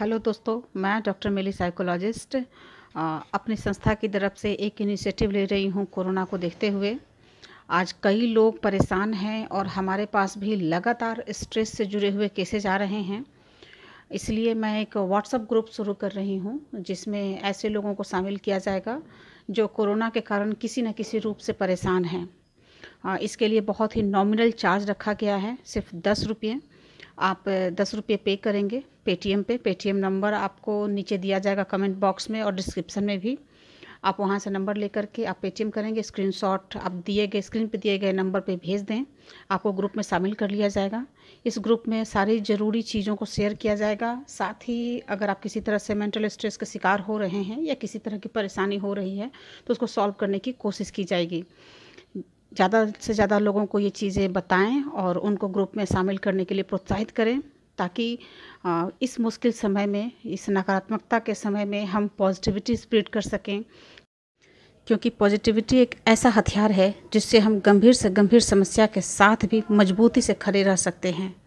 hello दोस्तों मैं doctor मेली साइकोलॉजिस्ट अपनी संस्था की तरफ से एक इनिशिएटिव ले रही हूँ कोरोना को देखते हुए आज कई लोग परेशान हैं और हमारे पास भी लगातार स्ट्रेस से जुड़े हुए केसेज आ रहे हैं इसलिए मैं एक व्हाट्सअप ग्रुप शुरू कर रही हूँ जिसमें ऐसे लोगों को शामिल किया जाएगा जो कोरोना के कारण किसी न किसी रूप से परेशान हैं इसके लिए बहुत ही नॉमिनल चार्ज रखा गया है सिर्फ दस रुपये आप दस रुपये पे करेंगे पेटीएम पे पेटीएम नंबर आपको नीचे दिया जाएगा कमेंट बॉक्स में और डिस्क्रिप्शन में भी आप वहाँ से नंबर लेकर के आप पेटीएम करेंगे स्क्रीनशॉट आप दिए गए स्क्रीन पे दिए गए नंबर पे भेज दें आपको ग्रुप में शामिल कर लिया जाएगा इस ग्रुप में सारी ज़रूरी चीज़ों को शेयर किया जाएगा साथ ही अगर आप किसी तरह से मेंटल स्ट्रेस का शिकार हो रहे हैं या किसी तरह की परेशानी हो रही है तो उसको सॉल्व करने की कोशिश की जाएगी ज़्यादा से ज़्यादा लोगों को ये चीज़ें बताएं और उनको ग्रुप में शामिल करने के लिए प्रोत्साहित करें ताकि इस मुश्किल समय में इस नकारात्मकता के समय में हम पॉजिटिविटी स्प्रेड कर सकें क्योंकि पॉजिटिविटी एक ऐसा हथियार है जिससे हम गंभीर से गंभीर समस्या के साथ भी मजबूती से खड़े रह सकते हैं